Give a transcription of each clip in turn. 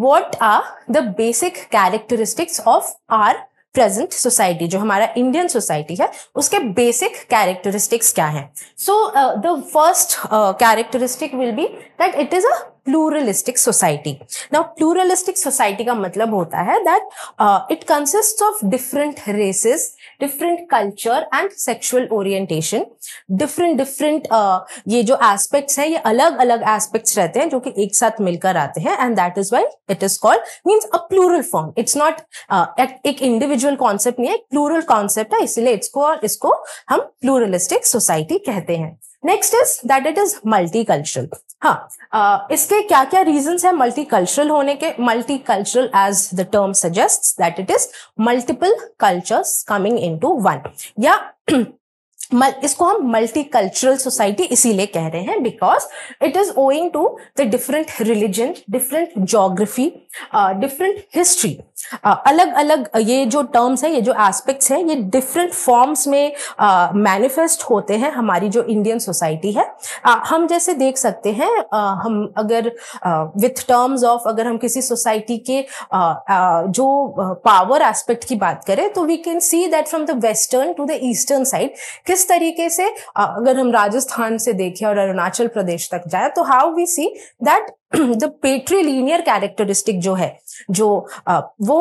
What are the basic characteristics of our present society जो हमारा Indian society है उसके बेसिक कैरेक्टरिस्टिक्स क्या है so the first characteristic will be that it is a pluralistic society now pluralistic society का मतलब होता है that it consist of different races different culture and sexual orientation different different ये जो एस्पेक्ट्स हैं ये अलग अलग एस्पेक्ट्स रहते हैं जो कि एक साथ मिलकर आते हैं and that is why it is called means a plural form it's not एक इंडिविजुअल कॉन्सेप्ट नहीं है एक प्लूरल कॉन्सेप्ट है इसलिए इसको इसको हम प्लूरलिस्टिक सोसाइटी कहते हैं next is that it is multi cultural हाँ uh, इसके क्या क्या रीजंस हैं मल्टी कल्चरल होने के multi cultural as the term suggest that it is multiple cultures coming into one या इसको हम मल्टी कल्चरल सोसाइटी इसीलिए कह रहे हैं because it is owing to the different religion different geography different history अलग अलग ये जो टर्म्स है ये जो एस्पेक्ट्स हैं ये डिफरेंट फॉर्म्स में मैनिफेस्ट uh, होते हैं हमारी जो इंडियन सोसाइटी है uh, हम जैसे देख सकते हैं uh, हम अगर विथ टर्म्स ऑफ अगर हम किसी सोसाइटी के uh, uh, जो पावर uh, एस्पेक्ट की बात करें तो we can see that from the western to the eastern side किस इस तरीके से अगर हम राजस्थान से देखें और अरुणाचल प्रदेश तक जाए तो how we see that the patrilineal characteristic जो है जो वो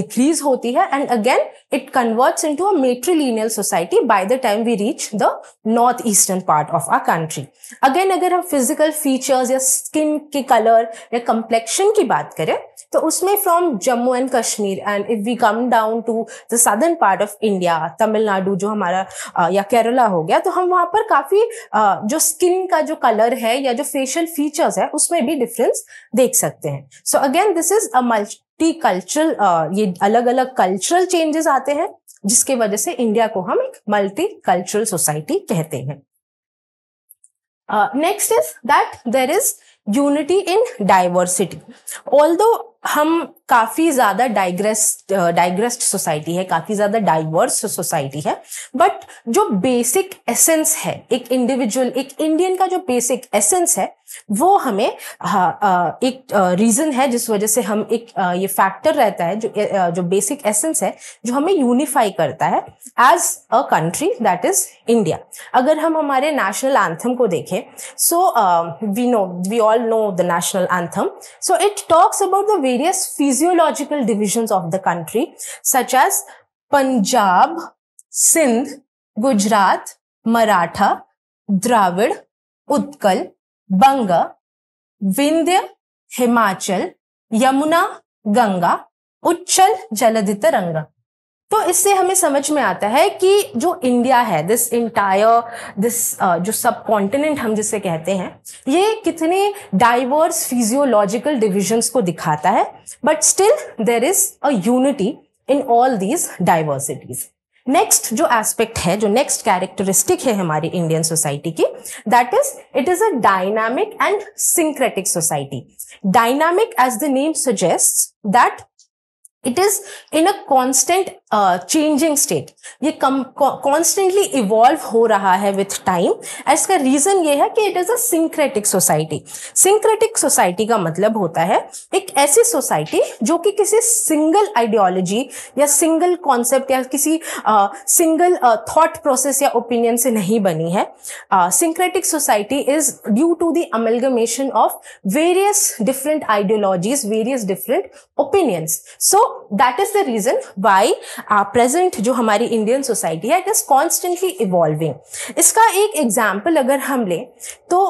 डिक्रीज होती है and again it converts into a matrilineal society by the time we reach the north eastern part of our country again अगर हम फिजिकल फीचर्स या skin के कलर या कंप्लेक्शन की बात करें तो उसमें from Jammu and Kashmir and if we come down to the southern part of India Tamil Nadu जो हमारा या केरला हो गया तो हम वहाँ पर काफ़ी जो स्किन का जो कलर है या जो फेशियल फीचर्स है उसमें भी डिफरेंस देख सकते हैं so again this is a multi cultural ये अलग अलग कल्चरल चेंजेस आते हैं जिसके वजह से इंडिया को हम एक मल्टी कल्चरल सोसाइटी कहते हैं next is that there is unity in diversity all हम काफी ज्यादा डाइग्रेस डाइग्रेस्ड सोसाइटी है काफी ज्यादा डाइवर्स सोसाइटी है बट जो बेसिक एसेंस है एक इंडिविजुअल एक इंडियन का जो बेसिक एसेंस है वो हमें आ, एक रीजन है जिस वजह से हम एक आ, ये फैक्टर रहता है जो आ, जो बेसिक एसेंस है जो हमें यूनिफाई करता है as a country that is India अगर हम हमारे नेशनल एंथम को देखें so we know we all all know the national anthem. So it talks about the various physiological divisions of the country, such as Punjab, Sindh, Gujarat, Maratha, Dravid, Utkal, Banga, Vindhya, Himachal, Yamuna, Ganga, Uchchal, Jaladita Ranga. तो इससे हमें समझ में आता है कि जो India है दिस इंटायर दिस जो सब कॉन्टिनेंट हम जिसे कहते हैं ये कितने डाइवर्स फिजियोलॉजिकल डिविजन्स को दिखाता है but still there is a unity in all these diversities next जो एस्पेक्ट है जो नेक्स्ट कैरेक्टरिस्टिक है हमारी इंडियन सोसाइटी की that is it is a dynamic and syncretic society dynamic as the name suggest that it is in a constant changing uh, state ये come constantly evolve हो रहा है with time इसका reason ये है कि it is a syncretic society syncretic society का मतलब होता है एक ऐसी सोसाइटी जो कि किसी सिंगल आइडियोलॉजी या सिंगल कॉन्सेप्ट या किसी सिंगल थॉट प्रोसेस या ओपिनियन से नहीं बनी है syncretic society is due to the of various different ideologies various different opinions so that is the reason why present जो हमारी इंडियन सोसाइटी है इट इज़ कॉन्स्टेंटली इवॉल्विंग इसका एक एग्जाम्पल अगर हम लें तो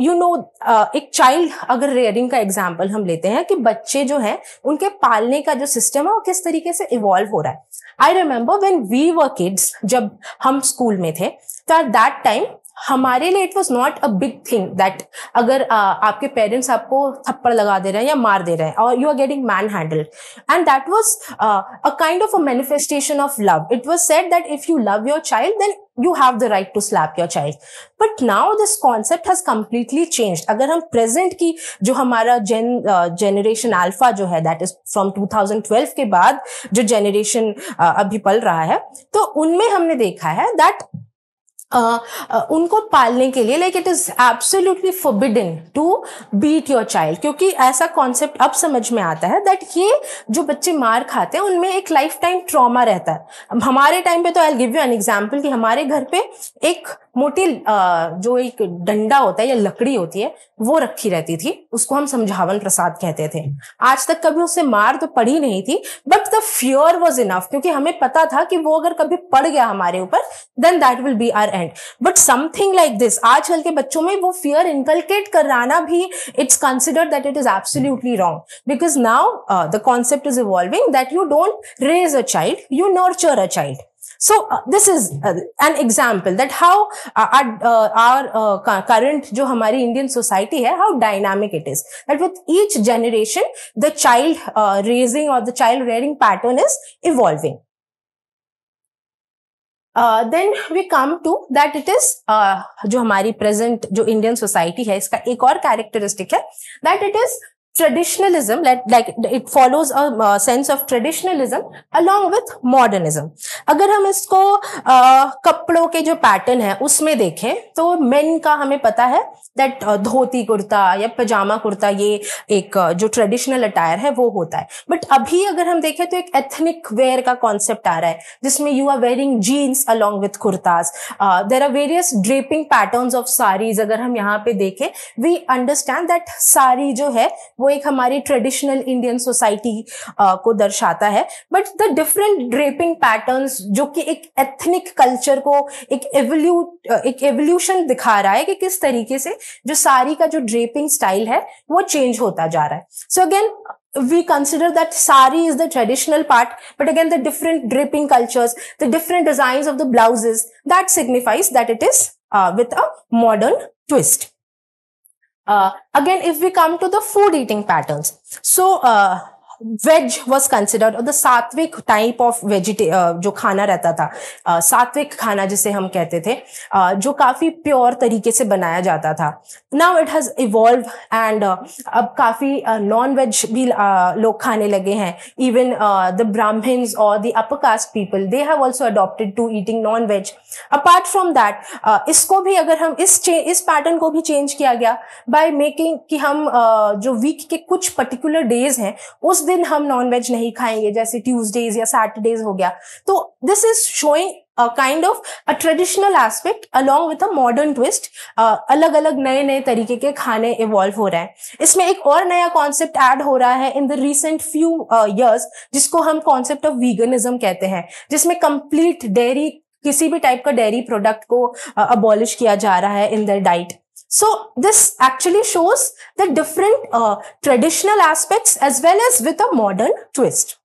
you uh, know you know, uh, एक चाइल्ड अगर रेयरिंग का एग्जाम्पल हम लेते हैं कि बच्चे जो हैं उनके पालने का जो सिस्टम है वो किस तरीके से इवॉल्व हो रहा है I remember when we were kids जब हम स्कूल में थे तो एट दैट टाइम हमारे लिए it was not a big thing that अगर uh, आपके पेरेंट्स आपको थप्पड़ लगा दे रहे हैं या मार दे रहे हैं और you are getting manhandle and that was a kind of a manifestation of love it was set that if you love your child then you have the right to slap your child but now this concept has completely change अगर हम present की जो हमारा जेन generation alpha जो है that is from two thousand twelve के बाद जो जेनरेशन uh, अभी पल रहा है तो उनमें हमने देखा है दैट उनको पालने के लिए like it is absolutely forbidden to beat your child क्योंकि ऐसा कॉन्सेप्ट अब समझ में आता है दैट ये जो बच्चे मार खाते हैं उनमें एक लाइफ टाइम ट्रॉमा रहता है हमारे टाइम पे तो I give you an example कि हमारे घर पे एक मोटी जो एक डंडा होता है या लकड़ी होती है वो रखी रहती थी उसको हम समझावन प्रसाद कहते थे आज तक कभी उससे मार तो पड़ी नहीं थी but the fear was enough क्योंकि हमें पता था कि वो अगर कभी पड़ गया हमारे ऊपर then that will be our and but something like this आजकल के बच्चों में वो फियर इनकलकेट कराना भी it's considered that it is absolutely wrong because now the concept is evolving that you don't raise a child you nurture a child so uh, this is uh, an example that how uh, our, uh, our uh, current jo hamari Indian society hai how dynamic it is that with each generation the child uh, raising or the child rearing pattern is evolving. uh, then we come to that it is uh, जो हमारी present जो indian society है इसका एक और characteristic है that it is traditionalism, like, like it follows a uh, sense of traditionalism along with modernism. अगर हम इसको uh, कपड़ों के जो पैटर्न है उसमें देखें तो मेन का हमें पता है दैट uh, धोती कुर्ता या पजामा कुर्ता ये एक uh, जो ट्रेडिशनल अटायर है वो होता है बट अभी अगर हम देखें तो एक एथनिक वेयर का कॉन्सेप्ट आ रहा है जिसमें you are wearing jeans along with kurtas there are various draping pattern of saris अगर हम यहाँ पे देखें वी अंडरस्टैंड दैट साड़ी जो है वो एक हमारी ट्रेडिशनल इंडियन सोसाइटी को दर्शाता है but the different draping pattern जो कि एक एथनिक कल्चर को एक एवोल्यू एक एवोल्यूशन दिखा रहा है कि किस तरीके से जो सारी का जो ड्रेपिंग स्टाइल है वो चेंज होता जा रहा है so again we consider that sari is the traditional part but again the different draping cultures the different design of the blouses that signifies that it is with a modern twist Uh, again, if we come to the food eating patterns, so uh, veg was considered और the सात्विक type of वेजिटे जो खाना रहता था सात्विक खाना जिसे हम कहते थे जो काफ़ी प्योर तरीके से बनाया जाता था now it has evolve and अब काफ़ी नॉन वेज भी लोग खाने लगे हैं इवन द ब्राह्मण्स और the upper caste people they have also adopted to eating non veg apart from that इसको भी अगर हम इस इस पैटर्न को भी चेंज किया गया बाय मेकिंग कि हम जो वीक के कुछ पर्टिकुलर डेज हैं उस दिन हम नॉनवेज नहीं खाएंगे जैसे ट्यूजडेज या सैटरडेज हो गया तो this is showing a kind of a traditional aspect along with a modern twist अलग अलग नए नए तरीके के खाने इवॉल्व हो रहे हैं इसमें एक और नया कॉन्सेप्ट ऐड हो रहा है in the recent few years जिसको हम कॉन्सेप्ट ऑफ वीगनिज्म कहते हैं जिसमें कंप्लीट डेयरी किसी भी टाइप का डेयरी प्रोडक्ट को अबॉलिश किया जा रहा है in the diet So this actually shows the different uh, traditional aspects as well as with a modern twist.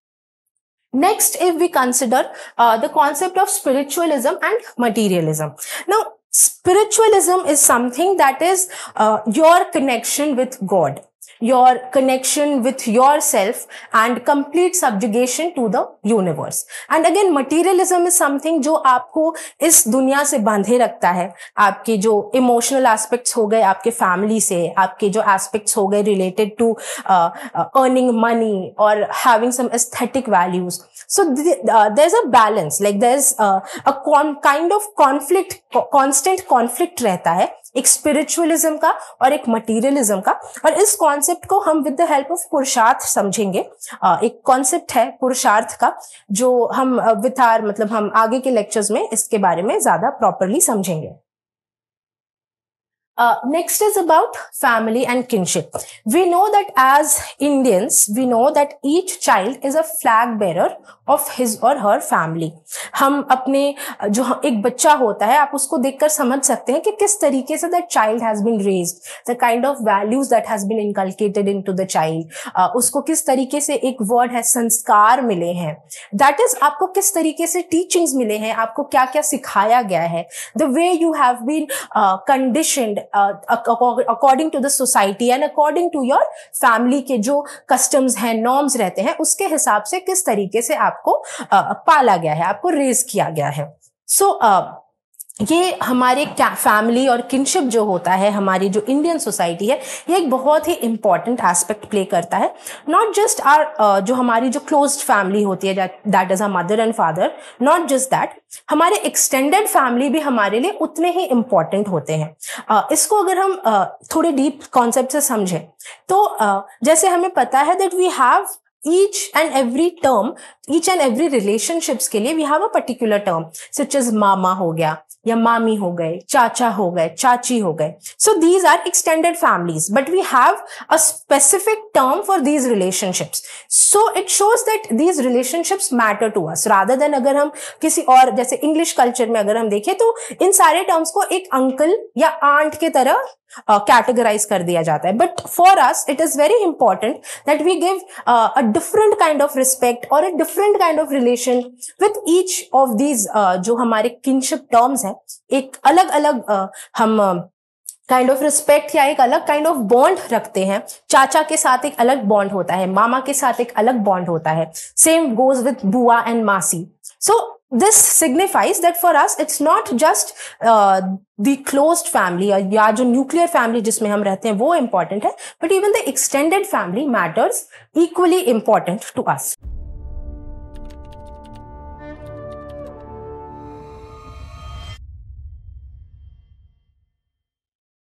Next, if we consider uh, the concept of spiritualism and materialism. Now, spiritualism is something that is uh, your connection with God. your connection with yourself and complete subjugation to the universe. And again, materialism is something जो आपको इस दुनिया से बांधे रखता है आपके जो इमोशनल एस्पेक्ट्स हो गए आपके फैमिली से आपके जो एस्पेक्ट्स हो गए रिलेटेड टू अर्निंग मनी और having some aesthetic values so there is a balance like there is a kind of conflict constant conflict रहता है एक स्पिरिचुअलिज्म का और एक मटीरियलिज्म का और इस कॉन्सेप्ट को हम विद द हेल्प ऑफ पुरुषार्थ समझेंगे एक कॉन्सेप्ट है पुरुषार्थ का जो हम विथार मतलब हम आगे के लेक्चर्स में इसके बारे में ज्यादा प्रॉपरली समझेंगे Uh, next is about family and kinship. We know that as Indians, we know that each child is a flag bearer of his और her family. हम अपने जो एक बच्चा होता है आप उसको देखकर समझ सकते हैं कि किस तरीके से that child has been raise the kind of values that has been inculcated into the child उसको किस तरीके से एक वर्ड है संस्कार मिले हैं दैट इज आपको किस तरीके से टीचिंग्स मिले हैं आपको क्या क्या सिखाया गया है the way you have been conditioned according to the society and according to your family के जो कस्टम्स हैं नॉर्म्स रहते हैं उसके हिसाब से किस तरीके से आपको uh, पाला गया है आपको रेज किया गया है सो so, uh, ये हमारे फैमिली और किनशिप जो होता है हमारी जो इंडियन सोसाइटी है ये एक बहुत ही इंपॉर्टेंट एस्पेक्ट प्ले करता है नॉट जस्ट आर जो हमारी जो क्लोज फैमिली होती है that is a mother and father not just that हमारे एक्सटेंडेड फैमिली भी हमारे लिए उतने ही इम्पॉर्टेंट होते हैं uh, इसको अगर हम uh, थोड़े डीप कॉन्सेप्ट से समझें तो uh, जैसे हमें पता है that we have each and every term each and every relationships के लिए we have a particular term such is मामा हो गया या मामी हो गए चाचा हो गए चाची हो गए so these are extended families but we have a specific term for these relationships so it shows that these relationships matter to us rather than अगर हम किसी और जैसे इंग्लिश कल्चर में अगर हम देखें तो इन सारे टर्म्स को एक अंकल या आंट के तरह कैटेगराइज uh, कर दिया जाता है but for us it is very important that we give a different kind of respect और a different kind of relation with each of these जो हमारे किनशिप टर्म्स हैं एक अलग अलग uh, हम uh, काइंड ऑफ रिस्पेक्ट या एक अलग काइंड ऑफ बॉन्ड रखते हैं चाचा के साथ एक अलग बॉन्ड होता है मामा के साथ एक अलग बॉन्ड होता है सेम गोज विथ बुआ एंड मासी so this signifies that for us it's not just the close family या जो न्यूक्लियर फैमिली जिसमें हम रहते हैं वो इंपॉर्टेंट है but even the extended family matters equally important to us